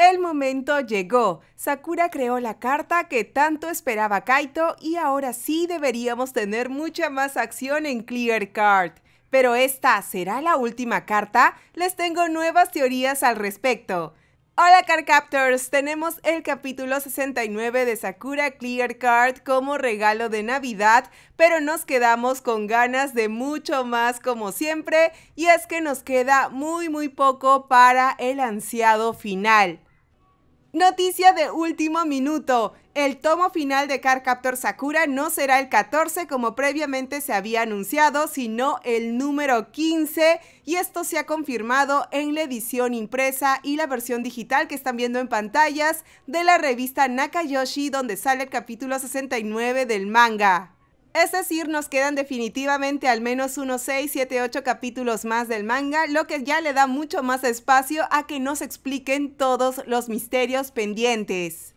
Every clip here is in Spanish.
El momento llegó. Sakura creó la carta que tanto esperaba Kaito y ahora sí deberíamos tener mucha más acción en Clear Card. Pero esta será la última carta. Les tengo nuevas teorías al respecto. Hola Captors, tenemos el capítulo 69 de Sakura Clear Card como regalo de Navidad, pero nos quedamos con ganas de mucho más como siempre y es que nos queda muy muy poco para el ansiado final. Noticia de último minuto. El tomo final de Cardcaptor Sakura no será el 14 como previamente se había anunciado, sino el número 15 y esto se ha confirmado en la edición impresa y la versión digital que están viendo en pantallas de la revista Nakayoshi donde sale el capítulo 69 del manga. Es decir, nos quedan definitivamente al menos unos 6, 7, 8 capítulos más del manga, lo que ya le da mucho más espacio a que nos expliquen todos los misterios pendientes.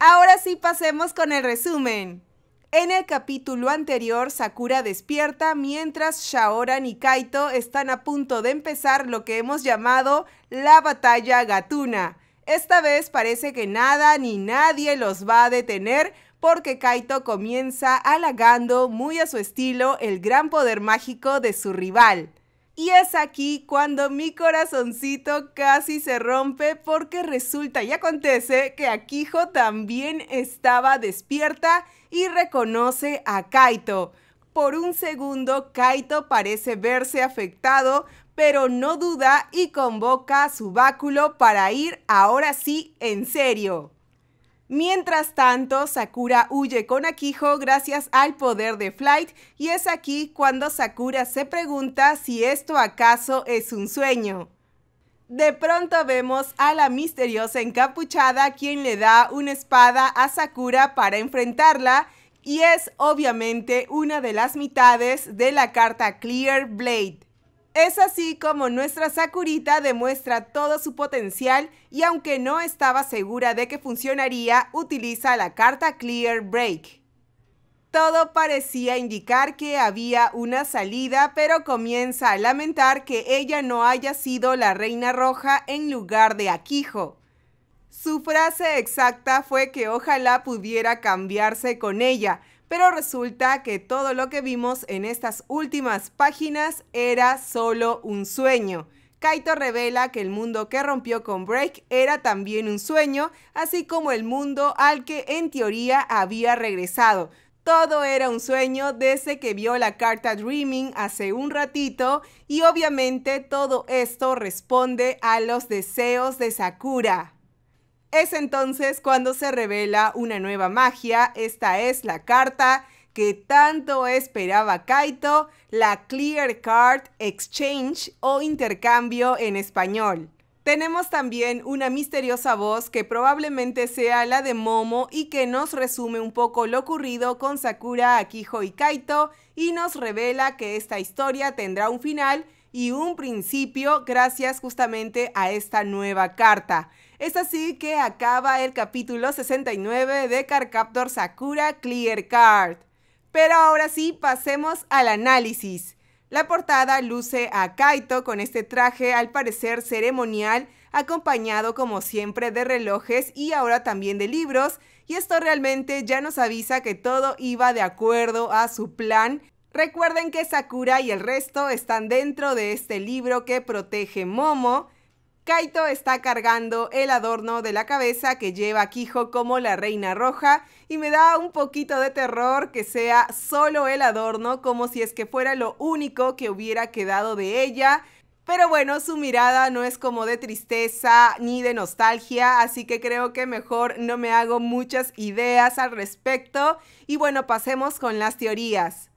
Ahora sí pasemos con el resumen. En el capítulo anterior, Sakura despierta mientras Shaoran y Kaito están a punto de empezar lo que hemos llamado la batalla gatuna. Esta vez parece que nada ni nadie los va a detener porque Kaito comienza halagando muy a su estilo el gran poder mágico de su rival. Y es aquí cuando mi corazoncito casi se rompe porque resulta y acontece que Akijo también estaba despierta y reconoce a Kaito. Por un segundo, Kaito parece verse afectado, pero no duda y convoca a su báculo para ir ahora sí en serio. Mientras tanto, Sakura huye con Akiho gracias al poder de Flight y es aquí cuando Sakura se pregunta si esto acaso es un sueño. De pronto vemos a la misteriosa encapuchada quien le da una espada a Sakura para enfrentarla y es obviamente una de las mitades de la carta Clear Blade. Es así como nuestra Sakurita demuestra todo su potencial y aunque no estaba segura de que funcionaría, utiliza la carta Clear Break. Todo parecía indicar que había una salida, pero comienza a lamentar que ella no haya sido la Reina Roja en lugar de Akijo. Su frase exacta fue que ojalá pudiera cambiarse con ella, pero resulta que todo lo que vimos en estas últimas páginas era solo un sueño. Kaito revela que el mundo que rompió con Break era también un sueño, así como el mundo al que en teoría había regresado. Todo era un sueño desde que vio la carta Dreaming hace un ratito y obviamente todo esto responde a los deseos de Sakura. Es entonces cuando se revela una nueva magia, esta es la carta que tanto esperaba Kaito, la Clear Card Exchange o intercambio en español. Tenemos también una misteriosa voz que probablemente sea la de Momo y que nos resume un poco lo ocurrido con Sakura, Akiho y Kaito y nos revela que esta historia tendrá un final y un principio gracias justamente a esta nueva carta. Es así que acaba el capítulo 69 de Carcaptor Sakura Clear Card. Pero ahora sí, pasemos al análisis. La portada luce a Kaito con este traje al parecer ceremonial, acompañado como siempre de relojes y ahora también de libros, y esto realmente ya nos avisa que todo iba de acuerdo a su plan. Recuerden que Sakura y el resto están dentro de este libro que protege Momo, Kaito está cargando el adorno de la cabeza que lleva a Kijo como la reina roja y me da un poquito de terror que sea solo el adorno como si es que fuera lo único que hubiera quedado de ella. Pero bueno, su mirada no es como de tristeza ni de nostalgia, así que creo que mejor no me hago muchas ideas al respecto. Y bueno, pasemos con las teorías.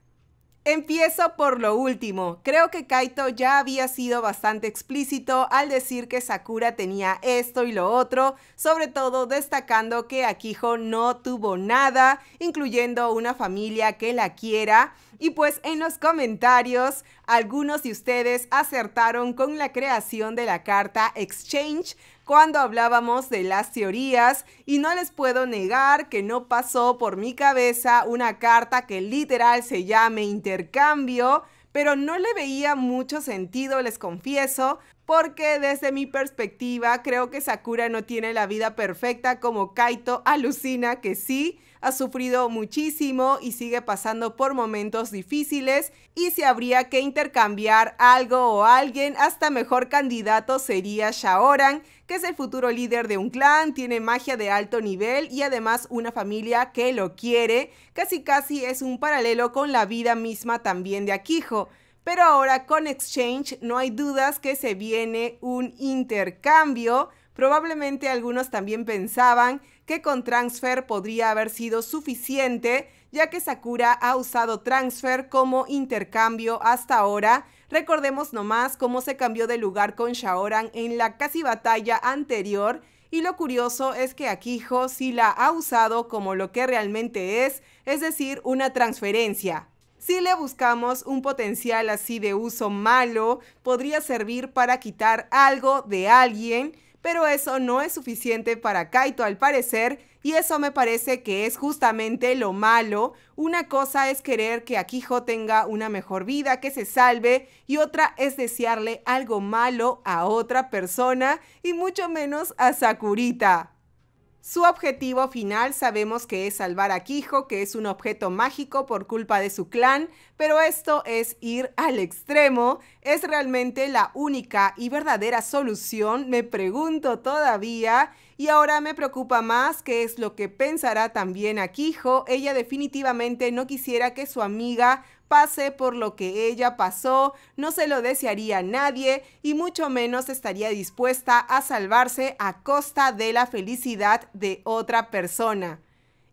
Empiezo por lo último. Creo que Kaito ya había sido bastante explícito al decir que Sakura tenía esto y lo otro, sobre todo destacando que Akiho no tuvo nada, incluyendo una familia que la quiera. Y pues en los comentarios algunos de ustedes acertaron con la creación de la carta Exchange cuando hablábamos de las teorías y no les puedo negar que no pasó por mi cabeza una carta que literal se llame intercambio, pero no le veía mucho sentido, les confieso, porque desde mi perspectiva creo que Sakura no tiene la vida perfecta como Kaito alucina que sí, ha sufrido muchísimo y sigue pasando por momentos difíciles y si habría que intercambiar algo o alguien, hasta mejor candidato sería Shaoran, que es el futuro líder de un clan, tiene magia de alto nivel y además una familia que lo quiere, casi casi es un paralelo con la vida misma también de Akijo. Pero ahora con Exchange no hay dudas que se viene un intercambio. Probablemente algunos también pensaban que con Transfer podría haber sido suficiente, ya que Sakura ha usado Transfer como intercambio hasta ahora. Recordemos nomás cómo se cambió de lugar con Shaoran en la casi batalla anterior. Y lo curioso es que Akijo sí la ha usado como lo que realmente es, es decir, una transferencia si le buscamos un potencial así de uso malo, podría servir para quitar algo de alguien, pero eso no es suficiente para Kaito al parecer, y eso me parece que es justamente lo malo. Una cosa es querer que Akijo tenga una mejor vida, que se salve, y otra es desearle algo malo a otra persona, y mucho menos a Sakurita. Su objetivo final sabemos que es salvar a Quijo, que es un objeto mágico por culpa de su clan, pero esto es ir al extremo. ¿Es realmente la única y verdadera solución? Me pregunto todavía. Y ahora me preocupa más qué es lo que pensará también a Quijo. Ella definitivamente no quisiera que su amiga pase por lo que ella pasó, no se lo desearía a nadie y mucho menos estaría dispuesta a salvarse a costa de la felicidad de otra persona.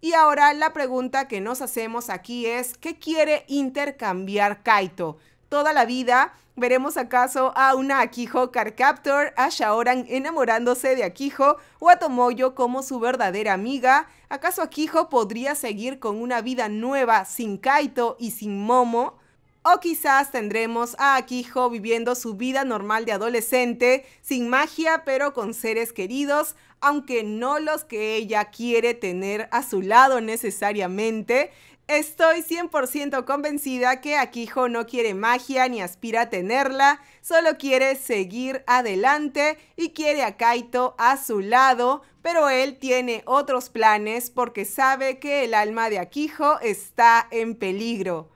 Y ahora la pregunta que nos hacemos aquí es, ¿qué quiere intercambiar Kaito? toda la vida. ¿Veremos acaso a una Akiho Carcaptor, a Shaoran enamorándose de Akiho o a Tomoyo como su verdadera amiga? ¿Acaso Akiho podría seguir con una vida nueva sin Kaito y sin Momo? O quizás tendremos a Akiho viviendo su vida normal de adolescente, sin magia, pero con seres queridos, aunque no los que ella quiere tener a su lado necesariamente. Estoy 100% convencida que Akijo no quiere magia ni aspira a tenerla, solo quiere seguir adelante y quiere a Kaito a su lado, pero él tiene otros planes porque sabe que el alma de Akijo está en peligro.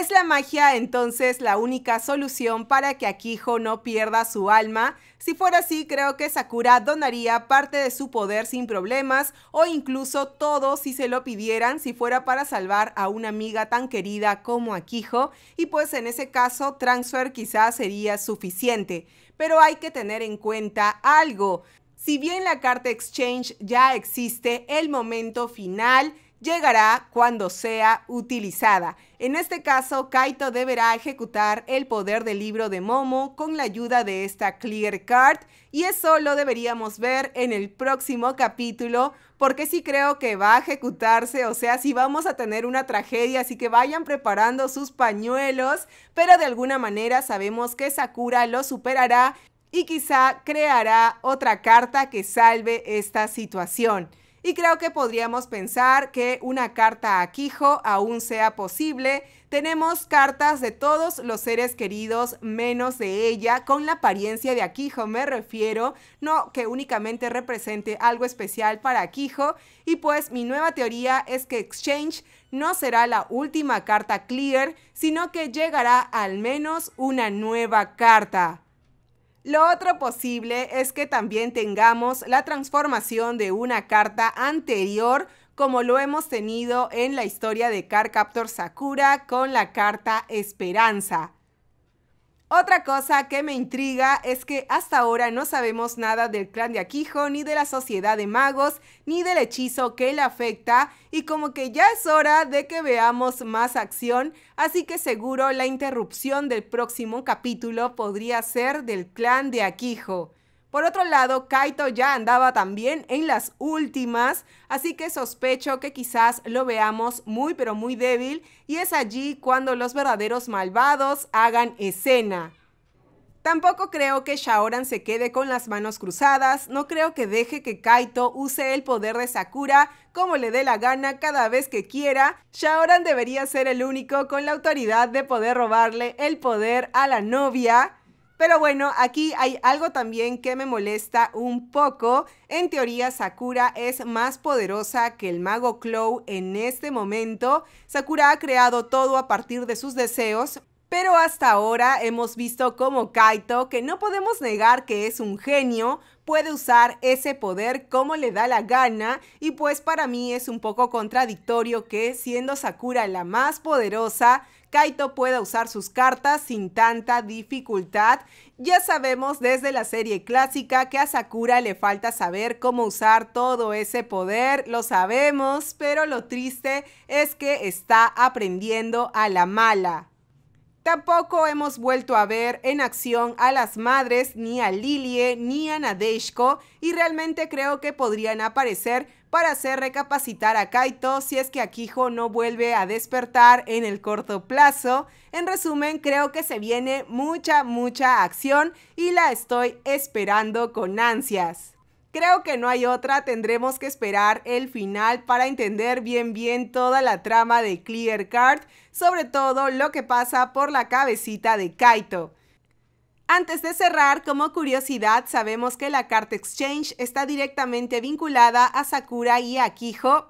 ¿Es la magia entonces la única solución para que Akiho no pierda su alma? Si fuera así, creo que Sakura donaría parte de su poder sin problemas o incluso todo si se lo pidieran si fuera para salvar a una amiga tan querida como Akiho y pues en ese caso transfer quizás sería suficiente. Pero hay que tener en cuenta algo. Si bien la carta exchange ya existe, el momento final llegará cuando sea utilizada. En este caso, Kaito deberá ejecutar el poder del libro de Momo con la ayuda de esta Clear Card y eso lo deberíamos ver en el próximo capítulo porque sí creo que va a ejecutarse, o sea, si vamos a tener una tragedia, así que vayan preparando sus pañuelos, pero de alguna manera sabemos que Sakura lo superará y quizá creará otra carta que salve esta situación y creo que podríamos pensar que una carta a Quijo aún sea posible. Tenemos cartas de todos los seres queridos menos de ella, con la apariencia de Aquijo me refiero, no que únicamente represente algo especial para Aquijo. Y pues mi nueva teoría es que Exchange no será la última carta clear, sino que llegará al menos una nueva carta. Lo otro posible es que también tengamos la transformación de una carta anterior como lo hemos tenido en la historia de Captor Sakura con la carta Esperanza. Otra cosa que me intriga es que hasta ahora no sabemos nada del clan de Aquijo, ni de la sociedad de magos, ni del hechizo que le afecta, y como que ya es hora de que veamos más acción, así que seguro la interrupción del próximo capítulo podría ser del clan de Aquijo. Por otro lado, Kaito ya andaba también en las últimas, así que sospecho que quizás lo veamos muy pero muy débil y es allí cuando los verdaderos malvados hagan escena. Tampoco creo que Shaoran se quede con las manos cruzadas, no creo que deje que Kaito use el poder de Sakura como le dé la gana cada vez que quiera. Shaoran debería ser el único con la autoridad de poder robarle el poder a la novia. Pero bueno, aquí hay algo también que me molesta un poco. En teoría, Sakura es más poderosa que el mago Clow en este momento. Sakura ha creado todo a partir de sus deseos, pero hasta ahora hemos visto cómo Kaito, que no podemos negar que es un genio, puede usar ese poder como le da la gana y pues para mí es un poco contradictorio que siendo Sakura la más poderosa, Kaito pueda usar sus cartas sin tanta dificultad. Ya sabemos desde la serie clásica que a Sakura le falta saber cómo usar todo ese poder, lo sabemos, pero lo triste es que está aprendiendo a la mala. Tampoco hemos vuelto a ver en acción a las madres, ni a Lilie, ni a Nadeshko, y realmente creo que podrían aparecer para hacer recapacitar a Kaito si es que Akijo no vuelve a despertar en el corto plazo. En resumen, creo que se viene mucha, mucha acción y la estoy esperando con ansias. Creo que no hay otra, tendremos que esperar el final para entender bien bien toda la trama de Clear Card, sobre todo lo que pasa por la cabecita de Kaito. Antes de cerrar, como curiosidad, sabemos que la Card Exchange está directamente vinculada a Sakura y a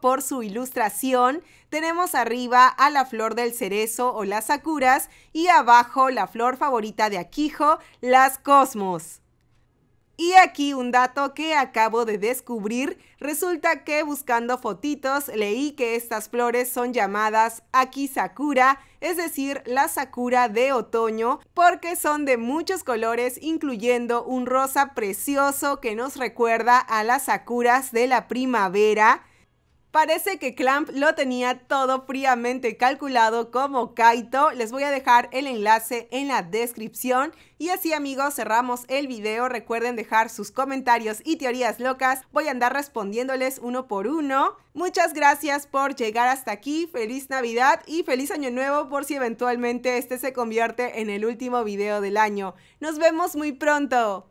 por su ilustración. Tenemos arriba a la flor del cerezo o las Sakuras y abajo la flor favorita de Akijo, las Cosmos. Y aquí un dato que acabo de descubrir, resulta que buscando fotitos leí que estas flores son llamadas Akisakura, es decir, la sakura de otoño, porque son de muchos colores, incluyendo un rosa precioso que nos recuerda a las sakuras de la primavera. Parece que Clamp lo tenía todo fríamente calculado como Kaito. Les voy a dejar el enlace en la descripción. Y así amigos cerramos el video. Recuerden dejar sus comentarios y teorías locas. Voy a andar respondiéndoles uno por uno. Muchas gracias por llegar hasta aquí. Feliz Navidad y feliz año nuevo por si eventualmente este se convierte en el último video del año. Nos vemos muy pronto.